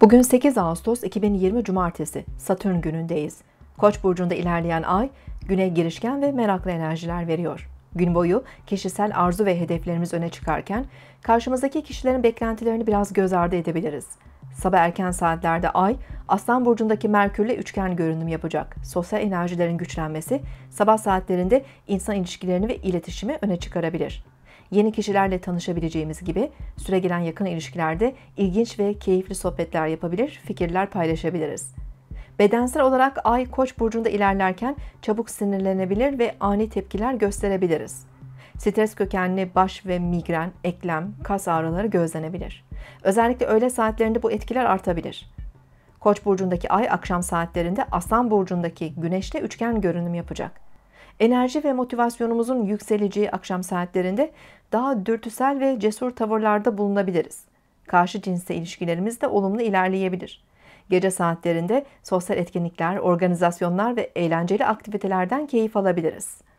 Bugün 8 Ağustos 2020 Cumartesi, Satürn günündeyiz. Koç burcunda ilerleyen ay güne girişken ve meraklı enerjiler veriyor. Gün boyu kişisel arzu ve hedeflerimiz öne çıkarken karşımızdaki kişilerin beklentilerini biraz göz ardı edebiliriz. Sabah erken saatlerde ay Aslan burcundaki Merkürle üçgen görünüm yapacak. Sosyal enerjilerin güçlenmesi sabah saatlerinde insan ilişkilerini ve iletişimi öne çıkarabilir yeni kişilerle tanışabileceğimiz gibi süregelen yakın ilişkilerde ilginç ve keyifli sohbetler yapabilir, fikirler paylaşabiliriz. Bedensel olarak Ay Koç burcunda ilerlerken çabuk sinirlenebilir ve ani tepkiler gösterebiliriz. Stres kökenli baş ve migren, eklem, kas ağrıları gözlenebilir. Özellikle öğle saatlerinde bu etkiler artabilir. Koç burcundaki ay akşam saatlerinde Aslan burcundaki güneşle üçgen görünüm yapacak enerji ve motivasyonumuzun yükseleceği akşam saatlerinde daha dürtüsel ve cesur tavırlarda bulunabiliriz. Karşı cinsle ilişkilerimiz de olumlu ilerleyebilir. Gece saatlerinde sosyal etkinlikler, organizasyonlar ve eğlenceli aktivitelerden keyif alabiliriz.